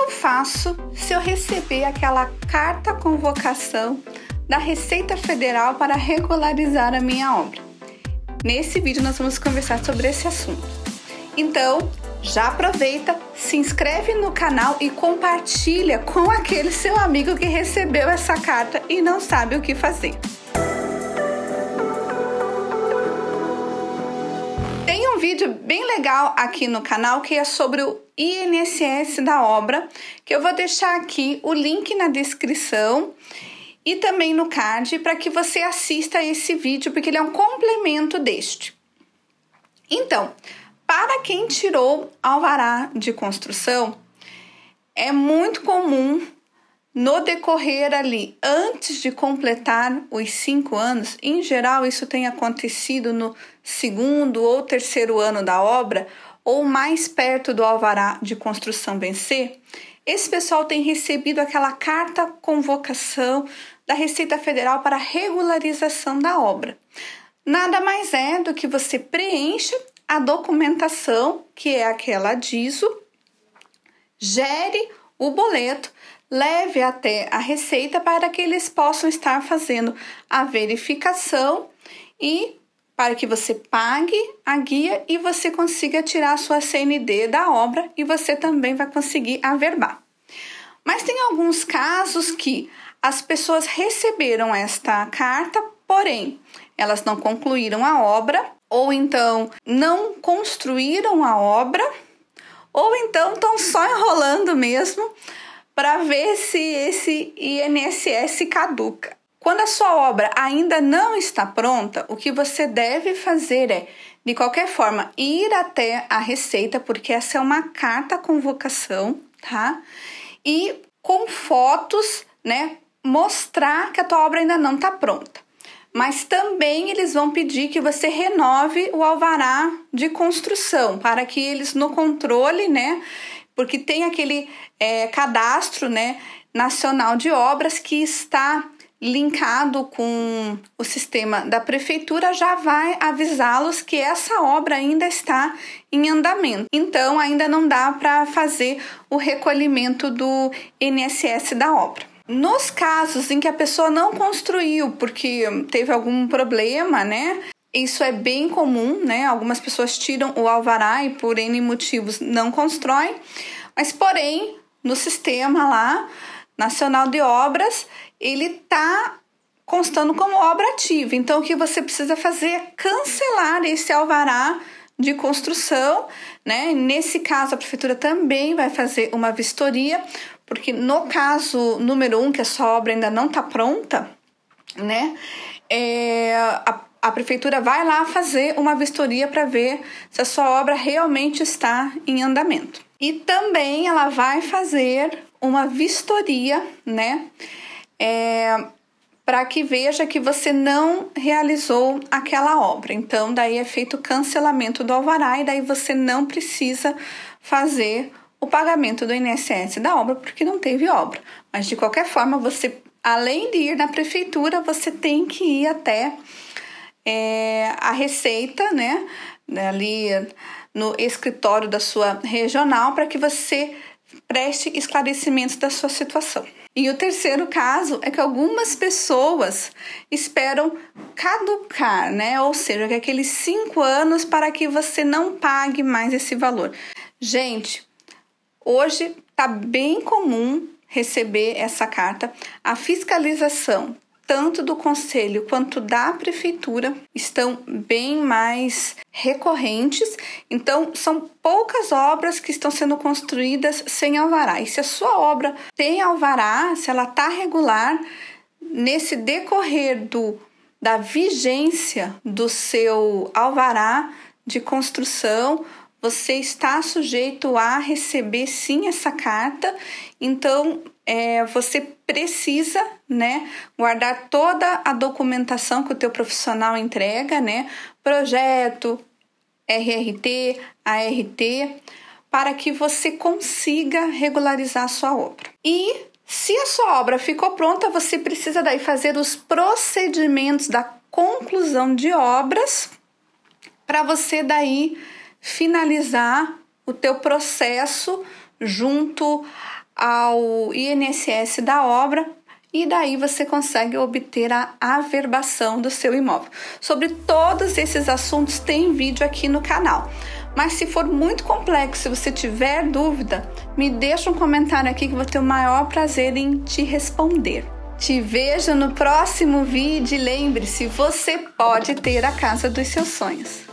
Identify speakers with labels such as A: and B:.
A: eu faço se eu receber aquela carta convocação da Receita Federal para regularizar a minha obra? Nesse vídeo nós vamos conversar sobre esse assunto. Então, já aproveita, se inscreve no canal e compartilha com aquele seu amigo que recebeu essa carta e não sabe o que fazer. vídeo bem legal aqui no canal que é sobre o INSS da obra, que eu vou deixar aqui o link na descrição e também no card para que você assista esse vídeo, porque ele é um complemento deste. Então, para quem tirou alvará de construção, é muito comum no decorrer ali, antes de completar os cinco anos, em geral isso tem acontecido no segundo ou terceiro ano da obra, ou mais perto do alvará de construção vencer, esse pessoal tem recebido aquela carta convocação da Receita Federal para regularização da obra. Nada mais é do que você preencha a documentação, que é aquela DISO, gere o boleto leve até a receita para que eles possam estar fazendo a verificação e para que você pague a guia e você consiga tirar a sua CND da obra e você também vai conseguir averbar. Mas tem alguns casos que as pessoas receberam esta carta, porém elas não concluíram a obra ou então não construíram a obra ou então estão só enrolando mesmo para ver se esse INSS caduca. Quando a sua obra ainda não está pronta, o que você deve fazer é, de qualquer forma, ir até a Receita, porque essa é uma carta convocação, tá? E com fotos, né, mostrar que a tua obra ainda não está pronta. Mas também eles vão pedir que você renove o alvará de construção, para que eles no controle, né, porque tem aquele é, cadastro né, nacional de obras que está linkado com o sistema da prefeitura já vai avisá-los que essa obra ainda está em andamento. Então ainda não dá para fazer o recolhimento do INSS da obra. Nos casos em que a pessoa não construiu porque teve algum problema, né? Isso é bem comum, né? Algumas pessoas tiram o alvará e por N motivos não constroem, mas porém, no sistema lá, Nacional de Obras, ele tá constando como obra ativa. Então, o que você precisa fazer é cancelar esse alvará de construção, né? Nesse caso, a prefeitura também vai fazer uma vistoria, porque no caso número um, que a sua obra ainda não está pronta, né? É, a a prefeitura vai lá fazer uma vistoria para ver se a sua obra realmente está em andamento. E também ela vai fazer uma vistoria, né? É, para que veja que você não realizou aquela obra. Então, daí é feito o cancelamento do alvará e daí você não precisa fazer o pagamento do INSS da obra porque não teve obra. Mas de qualquer forma, você além de ir na prefeitura, você tem que ir até é, a receita, né? Ali no escritório da sua regional para que você preste esclarecimentos da sua situação. E o terceiro caso é que algumas pessoas esperam caducar, né? Ou seja, que aqueles cinco anos para que você não pague mais esse valor. Gente, hoje tá bem comum receber essa carta. A fiscalização tanto do conselho quanto da prefeitura estão bem mais recorrentes. Então, são poucas obras que estão sendo construídas sem alvará. E se a sua obra tem alvará, se ela está regular, nesse decorrer do, da vigência do seu alvará de construção, você está sujeito a receber sim essa carta. Então, é, você precisa, né, guardar toda a documentação que o teu profissional entrega, né, projeto, RRT, ART, para que você consiga regularizar a sua obra. E se a sua obra ficou pronta, você precisa daí fazer os procedimentos da conclusão de obras para você daí finalizar o teu processo junto ao INSS da obra e daí você consegue obter a averbação do seu imóvel. Sobre todos esses assuntos tem vídeo aqui no canal. Mas se for muito complexo, se você tiver dúvida, me deixa um comentário aqui que vou ter o maior prazer em te responder. Te vejo no próximo vídeo e lembre-se, você pode ter a casa dos seus sonhos.